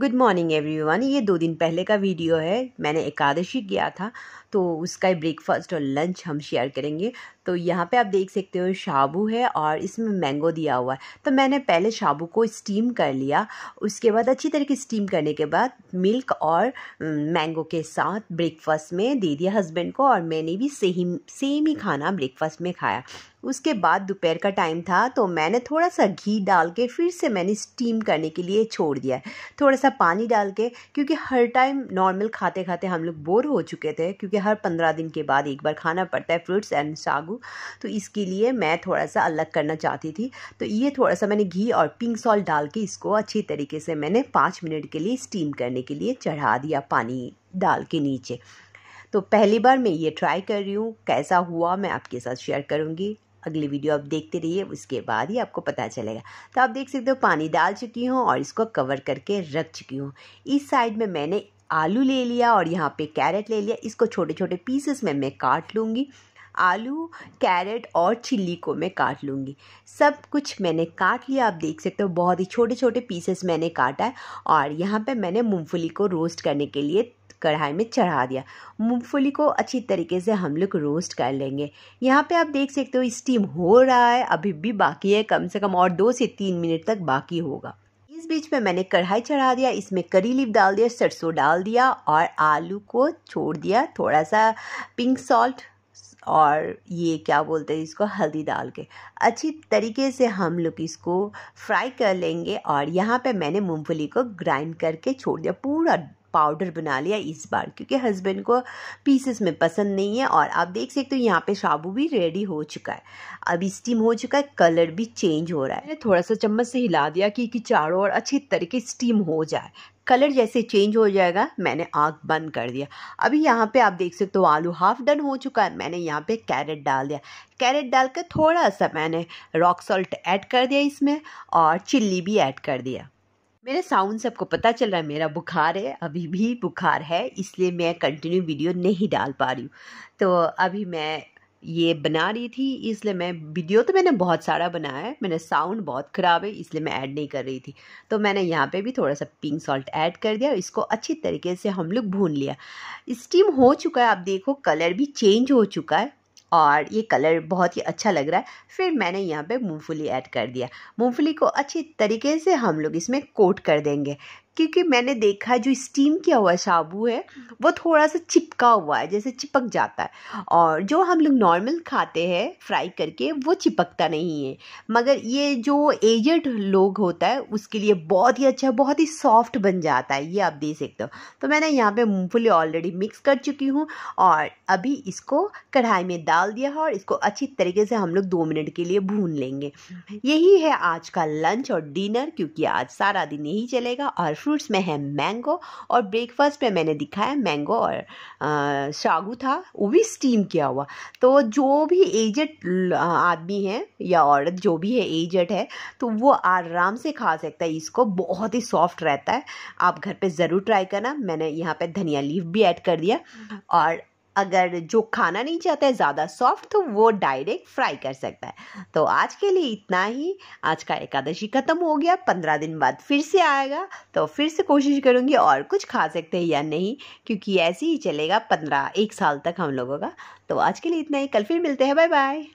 Good morning everyone ये दो दिन पहले का वीडियो है मैंने एकादशी किया था तो उसका ब्रेकफास्ट और लंच हम शेयर करेंगे तो यहाँ पे आप देख सकते हो शाबू है और इसमें मैंगो दिया हुआ है तो मैंने पहले शाबू को स्टीम कर लिया उसके बाद अच्छी तरीके स्टीम करने के बाद मिल्क और मैंगो के साथ ब्रेकफास्ट में दे दिया हस्बैंड को और मैंने भी सेम सेम ही खाना ब्रेकफास्ट में खाया उसके बाद दोपहर का टाइम था तो मैंने थोड़ा सा घी डाल के फिर से मैंने स्टीम करने के लिए छोड़ दिया थोड़ा सा पानी डाल के क्योंकि हर टाइम नॉर्मल खाते खाते हम लोग बोर हो चुके थे क्योंकि हर पंद्रह दिन के बाद एक बार खाना पड़ता है फ्रूट्स एंड सागू तो इसके लिए मैं थोड़ा सा अलग करना चाहती थी तो ये थोड़ा सा मैंने घी और पिंक सॉल्ट डाल के इसको अच्छी तरीके से मैंने पाँच मिनट के लिए स्टीम करने के लिए चढ़ा दिया पानी डाल के नीचे तो पहली बार मैं ये ट्राई कर रही हूँ कैसा हुआ मैं आपके साथ शेयर करूँगी अगली वीडियो आप देखते रहिए उसके बाद ही आपको पता चलेगा तो आप देख सकते हो पानी डाल चुकी हूँ और इसको कवर करके रख चुकी हूँ इस साइड में मैंने आलू ले लिया और यहाँ पे कैरेट ले लिया इसको छोटे छोटे पीसेस में मैं काट लूँगी आलू कैरेट और चिल्ली को मैं काट लूँगी सब कुछ मैंने काट लिया आप देख सकते हो बहुत ही छोटे छोटे पीसेस मैंने काटा है और यहाँ पे मैंने मूँगफली को रोस्ट करने के लिए कढ़ाई में चढ़ा दिया मूंगफली को अच्छी तरीके से हम लोग रोस्ट कर लेंगे यहाँ पे आप देख सकते हो स्टीम हो रहा है अभी भी बाकी है कम से कम और दो से तीन मिनट तक बाकी होगा इस बीच में मैंने कढ़ाई चढ़ा दिया इसमें करी लीफ डाल दिया सरसों डाल दिया और आलू को छोड़ दिया थोड़ा सा पिंक सॉल्ट और ये क्या बोलते हैं इसको हल्दी डाल के अच्छी तरीके से हम लोग इसको फ्राई कर लेंगे और यहाँ पे मैंने मूंगफली को ग्राइंड करके छोड़ दिया पूरा पाउडर बना लिया इस बार क्योंकि हस्बैंड को पीसेस में पसंद नहीं है और आप देख सकते हो यहाँ पे शाबू भी रेडी हो चुका है अभी स्टीम हो चुका है कलर भी चेंज हो रहा है थोड़ा सा चम्मच से हिला दिया कि, कि चारों ओर अच्छी तरीके स्टीम हो जाए कलर जैसे चेंज हो जाएगा मैंने आग बंद कर दिया अभी यहाँ पे आप देख सकते हो आलू हाफ डन हो चुका है मैंने यहाँ पे कैरेट डाल दिया कैरेट डाल कर थोड़ा सा मैंने रॉक सॉल्ट ऐड कर दिया इसमें और चिल्ली भी ऐड कर दिया मेरे साउंड से आपको पता चल रहा है मेरा बुखार है अभी भी बुखार है इसलिए मैं कंटिन्यू वीडियो नहीं डाल पा रही हूँ तो अभी मैं ये बना रही थी इसलिए मैं वीडियो तो मैंने बहुत सारा बनाया है मैंने साउंड बहुत ख़राब है इसलिए मैं ऐड नहीं कर रही थी तो मैंने यहाँ पे भी थोड़ा सा पिंक सॉल्ट ऐड कर दिया इसको अच्छी तरीके से हम लोग भून लिया स्टीम हो चुका है आप देखो कलर भी चेंज हो चुका है और ये कलर बहुत ही अच्छा लग रहा है फिर मैंने यहाँ पे मूंगफली ऐड कर दिया मूंगफली को अच्छी तरीके से हम लोग इसमें कोट कर देंगे क्योंकि मैंने देखा है जो स्टीम किया हुआ शाबू है वो थोड़ा सा चिपका हुआ है जैसे चिपक जाता है और जो हम लोग नॉर्मल खाते हैं फ्राई करके वो चिपकता नहीं है मगर ये जो एजड लोग होता है उसके लिए बहुत ही अच्छा बहुत ही सॉफ्ट बन जाता है ये आप देख सकते हो तो मैंने यहाँ पे मूँगफली ऑलरेडी मिक्स कर चुकी हूँ और अभी इसको कढ़ाई में डाल दिया है और इसको अच्छी तरीके से हम लोग दो मिनट के लिए भून लेंगे यही है आज का लंच और डिनर क्योंकि आज सारा दिन यही चलेगा और फ्रूट्स में है मैंगो और ब्रेकफास्ट में मैंने दिखाया मैंगो और आ, सागू था वो भी स्टीम किया हुआ तो जो भी एजड आदमी है या औरत जो भी है एजड है तो वो आराम से खा सकता है इसको बहुत ही सॉफ्ट रहता है आप घर पे ज़रूर ट्राई करना मैंने यहाँ पे धनिया लीफ भी ऐड कर दिया हम्म। और अगर जो खाना नहीं चाहता है ज़्यादा सॉफ्ट तो वो डायरेक्ट फ्राई कर सकता है तो आज के लिए इतना ही आज का एकादशी ख़त्म हो गया पंद्रह दिन बाद फिर से आएगा तो फिर से कोशिश करूँगी और कुछ खा सकते हैं या नहीं क्योंकि ऐसे ही चलेगा पंद्रह एक साल तक हम लोगों का तो आज के लिए इतना ही कल फिर मिलते हैं बाय बाय